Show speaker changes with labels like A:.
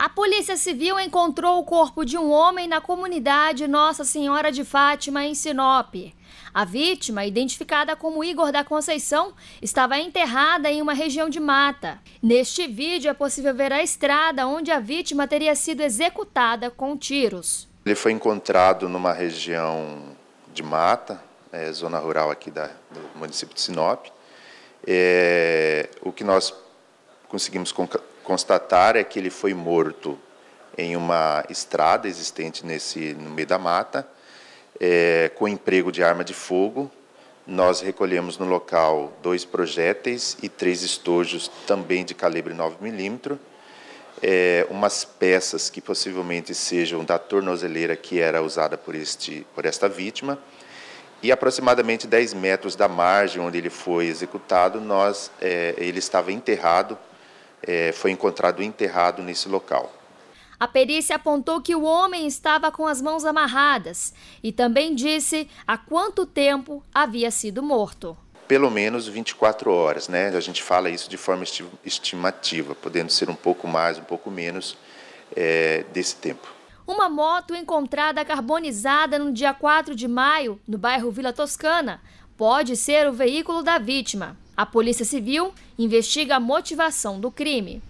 A: A Polícia Civil encontrou o corpo de um homem na comunidade Nossa Senhora de Fátima, em Sinop. A vítima, identificada como Igor da Conceição, estava enterrada em uma região de mata. Neste vídeo é possível ver a estrada onde a vítima teria sido executada com tiros.
B: Ele foi encontrado numa região de mata, é, zona rural aqui da, do município de Sinop. É, o que nós conseguimos constatar é que ele foi morto em uma estrada existente nesse no meio da mata, é, com emprego de arma de fogo. Nós recolhemos no local dois projéteis e três estojos também de calibre 9 milímetro é, umas peças que possivelmente sejam da tornozeleira que era usada por, este, por esta vítima. E aproximadamente 10 metros da margem onde ele foi executado, nós, é, ele estava enterrado é, foi encontrado enterrado nesse local.
A: A perícia apontou que o homem estava com as mãos amarradas e também disse há quanto tempo havia sido morto.
B: Pelo menos 24 horas, né? A gente fala isso de forma estimativa, podendo ser um pouco mais, um pouco menos é, desse tempo.
A: Uma moto encontrada carbonizada no dia 4 de maio, no bairro Vila Toscana, pode ser o veículo da vítima. A Polícia Civil investiga a motivação do crime.